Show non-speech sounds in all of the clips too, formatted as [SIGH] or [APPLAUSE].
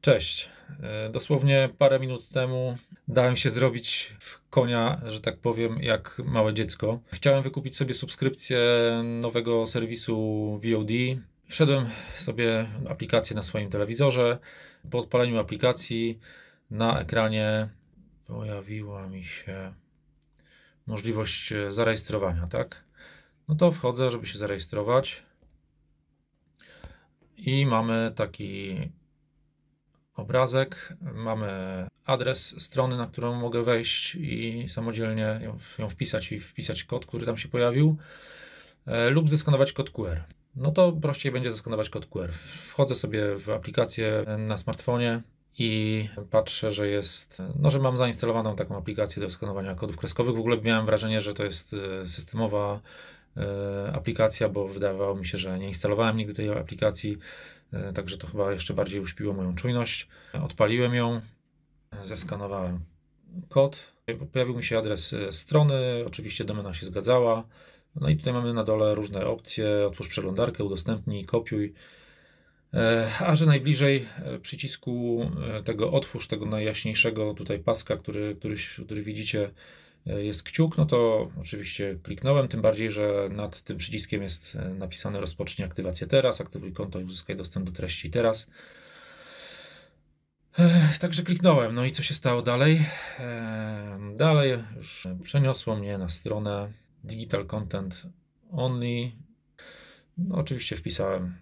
Cześć. E, dosłownie parę minut temu dałem się zrobić w konia, że tak powiem, jak małe dziecko. Chciałem wykupić sobie subskrypcję nowego serwisu VOD. Wszedłem sobie aplikację na swoim telewizorze. Po odpaleniu aplikacji na ekranie pojawiła mi się możliwość e, zarejestrowania, tak? No to wchodzę, żeby się zarejestrować. I mamy taki obrazek, mamy adres strony, na którą mogę wejść i samodzielnie ją, ją wpisać i wpisać kod, który tam się pojawił, e, lub zeskanować kod QR. No to prościej będzie zeskanować kod QR. Wchodzę sobie w aplikację na smartfonie i patrzę, że jest, no że mam zainstalowaną taką aplikację do skanowania kodów kreskowych. W ogóle miałem wrażenie, że to jest e, systemowa e, aplikacja, bo wydawało mi się, że nie instalowałem nigdy tej aplikacji. E, także to chyba jeszcze bardziej uśpiło moją czujność. Odpaliłem ją, zeskanowałem kod. Pojawił mi się adres e, strony, oczywiście domena się zgadzała. No i tutaj mamy na dole różne opcje, otwórz przeglądarkę, udostępnij, kopiuj. E, a że najbliżej przycisku tego otwórz, tego najjaśniejszego tutaj paska, który, który, który widzicie, E, jest kciuk, no to oczywiście kliknąłem, tym bardziej, że nad tym przyciskiem jest e, napisane rozpocznij aktywację teraz, aktywuj konto i uzyskaj dostęp do treści teraz. E, także kliknąłem, no i co się stało dalej? Dalej już przeniosło mnie na stronę Digital Content Only. No, oczywiście wpisałem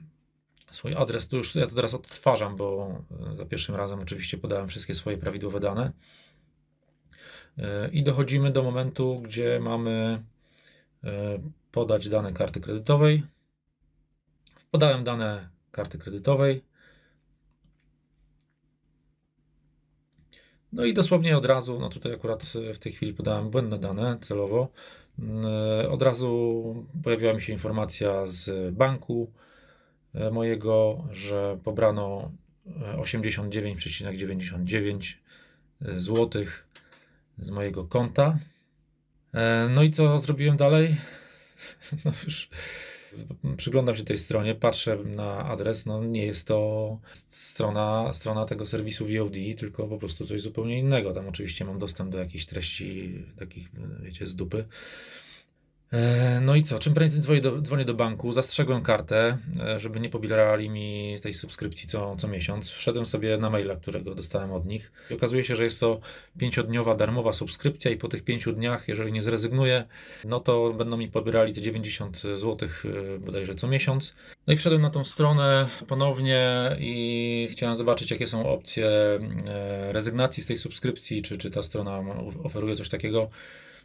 swój adres, tu już ja to teraz odtwarzam, bo za pierwszym razem oczywiście podałem wszystkie swoje prawidłowe dane. E, i dochodzimy do momentu, gdzie mamy e, podać dane karty kredytowej. Podałem dane karty kredytowej. No i dosłownie od razu, no tutaj akurat e, w tej chwili podałem błędne dane celowo, od razu pojawiła mi się informacja z banku mojego, że pobrano 89,99 złotych z mojego konta. E, no i co zrobiłem dalej? [LAUGHS] No już przyglądam się tej stronie, patrzę na adres, no nie jest to strona, strona tego serwisu VOD, tylko po prostu coś zupełnie innego. Tam oczywiście mam dostęp do jakichś treści takich, wiecie, z dupy. E, no i co? Czym prędzej dzwonię do, dzwonię do banku, zastrzegłem kartę, e, żeby nie pobierali mi tej subskrypcji co, co miesiąc. Wszedłem sobie na maila, którego dostałem od nich. I okazuje się, że jest to pięciodniowa darmowa subskrypcja i po tych pięciu dniach, jeżeli nie zrezygnuję, no to będą mi pobierali te 90 zł e, bodajże co miesiąc. No i wszedłem na tą stronę ponownie i chciałem zobaczyć, jakie są opcje rezygnacji z tej subskrypcji, czy, czy ta strona oferuje coś takiego.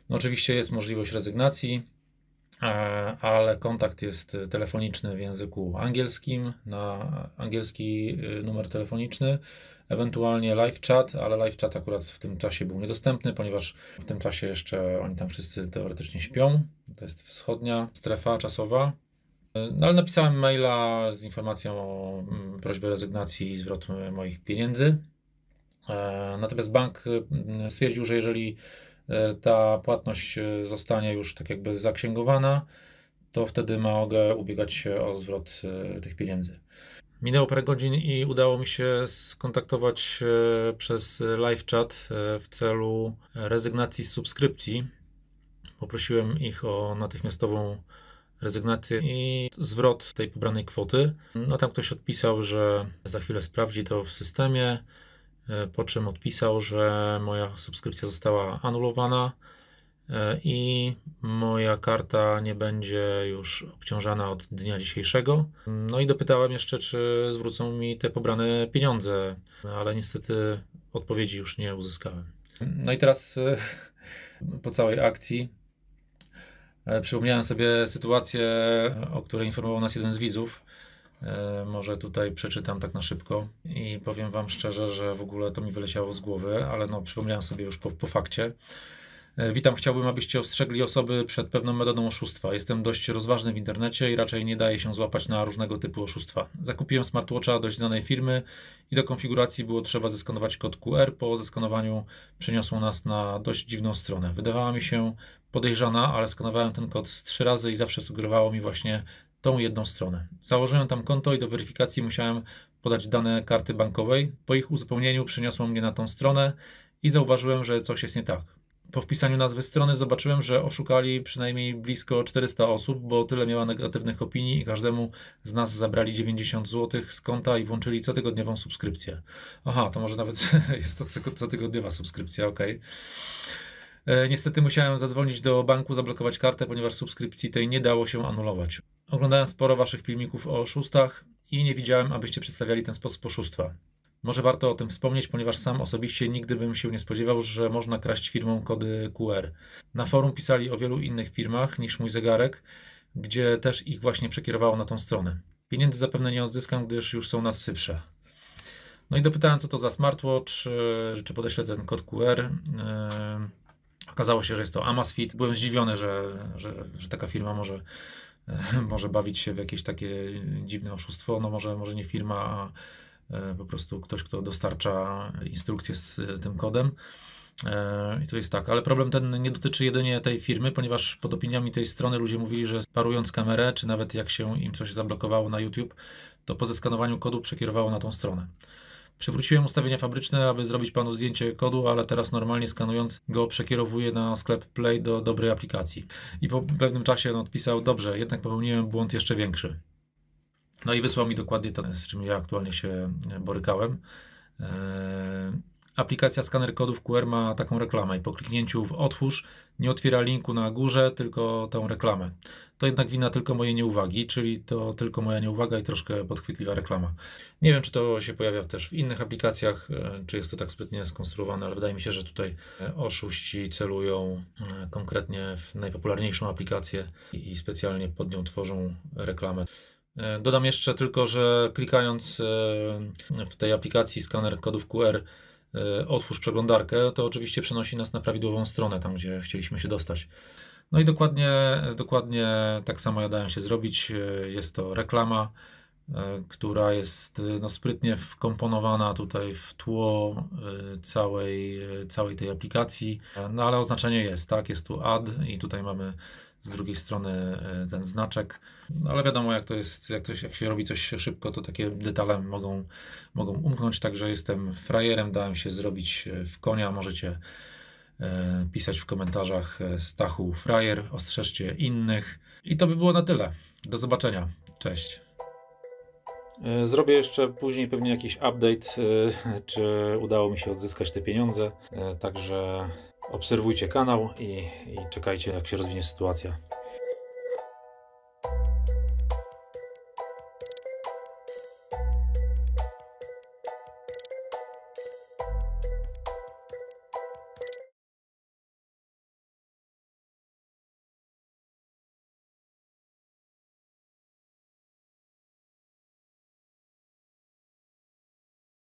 No oczywiście jest możliwość rezygnacji. E, ale kontakt jest y, telefoniczny w języku angielskim, na angielski y, numer telefoniczny, ewentualnie live chat, ale live chat akurat w tym czasie był niedostępny, ponieważ w tym czasie jeszcze oni tam wszyscy teoretycznie śpią. To jest wschodnia strefa czasowa. No ale napisałem maila z informacją o mm, prośbie rezygnacji i zwrotu moich pieniędzy. E, natomiast bank y, stwierdził, że jeżeli E, ta płatność e, zostanie już tak jakby zaksięgowana, to wtedy mogę ubiegać się o zwrot e, tych pieniędzy. Minęło parę godzin i udało mi się skontaktować przez live chat w celu rezygnacji z subskrypcji. Poprosiłem ich o natychmiastową rezygnację i zwrot tej pobranej kwoty. No tam ktoś odpisał, że za chwilę sprawdzi to w systemie. E, po czym odpisał, że moja subskrypcja została anulowana e, i moja karta nie będzie już obciążana od dnia dzisiejszego. No i dopytałem jeszcze, czy zwrócą mi te pobrane pieniądze, ale niestety odpowiedzi już nie uzyskałem. No i teraz e, po całej akcji przypomniałem sobie sytuację, o której informował nas jeden z widzów E, może tutaj przeczytam tak na szybko i powiem Wam szczerze, że w ogóle to mi wyleciało z głowy, ale no, przypomniałem sobie już po, po fakcie. E, witam, chciałbym, abyście ostrzegli osoby przed pewną metodą oszustwa. Jestem dość rozważny w internecie i raczej nie daje się złapać na różnego typu oszustwa. Zakupiłem smartwatcha dość znanej firmy i do konfiguracji było trzeba zeskanować kod QR. Po zeskanowaniu przeniosło nas na dość dziwną stronę. Wydawała mi się podejrzana, ale skanowałem ten kod z trzy razy i zawsze sugerowało mi właśnie tą jedną stronę. Założyłem tam konto i do weryfikacji musiałem podać dane karty bankowej. Po ich uzupełnieniu przeniosło mnie na tą stronę i zauważyłem, że coś jest nie tak po wpisaniu nazwy strony zobaczyłem, że oszukali przynajmniej blisko 400 osób, bo tyle miała negatywnych opinii i każdemu z nas zabrali 90 zł z konta i włączyli cotygodniową subskrypcję. Aha, to może nawet [LAUGHS] jest to cotygodniowa subskrypcja, ok. E, niestety musiałem zadzwonić do banku, zablokować kartę, ponieważ subskrypcji tej nie dało się anulować. Oglądałem sporo waszych filmików o oszustach i nie widziałem, abyście przedstawiali ten sposób oszustwa. Może warto o tym wspomnieć, ponieważ sam osobiście nigdy bym się nie spodziewał, że można kraść firmą kody QR. Na forum pisali o wielu innych firmach niż mój zegarek, gdzie też ich właśnie przekierowało na tą stronę. Pieniędzy zapewne nie odzyskam, gdyż już są nadsypsze. No i dopytałem, co to za smartwatch, e, czy podeślę ten kod QR. E, okazało się, że jest to Amazfit. Byłem zdziwiony, że, że, że taka firma może, e, może bawić się w jakieś takie dziwne oszustwo. No może, może nie firma, a E, po prostu ktoś, kto dostarcza instrukcję z e, tym kodem. E, I to jest tak, ale problem ten nie dotyczy jedynie tej firmy, ponieważ pod opiniami tej strony ludzie mówili, że parując kamerę, czy nawet jak się im coś zablokowało na YouTube, to po zeskanowaniu kodu przekierowało na tą stronę. Przywróciłem ustawienia fabryczne, aby zrobić panu zdjęcie kodu, ale teraz normalnie skanując go przekierowuję na sklep Play do dobrej aplikacji. I po pewnym czasie on odpisał: Dobrze, jednak popełniłem błąd jeszcze większy. No i wysłał mi dokładnie to, z czym ja aktualnie się borykałem. E, aplikacja skaner kodów QR ma taką reklamę i po kliknięciu w otwórz nie otwiera linku na górze, tylko tą reklamę. To jednak wina tylko mojej nieuwagi, czyli to tylko moja nieuwaga i troszkę podchwytliwa reklama. Nie wiem, czy to się pojawia też w innych aplikacjach, e, czy jest to tak sprytnie skonstruowane, ale wydaje mi się, że tutaj e, oszuści celują konkretnie w najpopularniejszą aplikację i specjalnie pod nią tworzą reklamę. E, dodam jeszcze tylko, że klikając e, w tej aplikacji skaner kodów QR e, otwórz przeglądarkę, to oczywiście przenosi nas na prawidłową stronę, tam gdzie chcieliśmy się dostać. No i dokładnie, dokładnie tak samo ja dałem się zrobić. Jest to reklama, która jest no, sprytnie wkomponowana tutaj w tło całej, całej tej aplikacji. No ale oznaczenie jest, tak? Jest tu ad i tutaj mamy z drugiej strony e, ten znaczek. No ale wiadomo, jak to jest, jak, to się, jak się robi coś szybko, to takie detale mogą, mogą umknąć. Także jestem frajerem, dałem się zrobić e, w konia. Możecie e, pisać w komentarzach Stachu frajer, ostrzeżcie innych. I to by było na tyle. Do zobaczenia. Cześć. Zrobię jeszcze później pewnie jakiś update, czy udało mi się odzyskać te pieniądze. Także Obserwujcie kanał i, i czekajcie, jak się rozwinie sytuacja.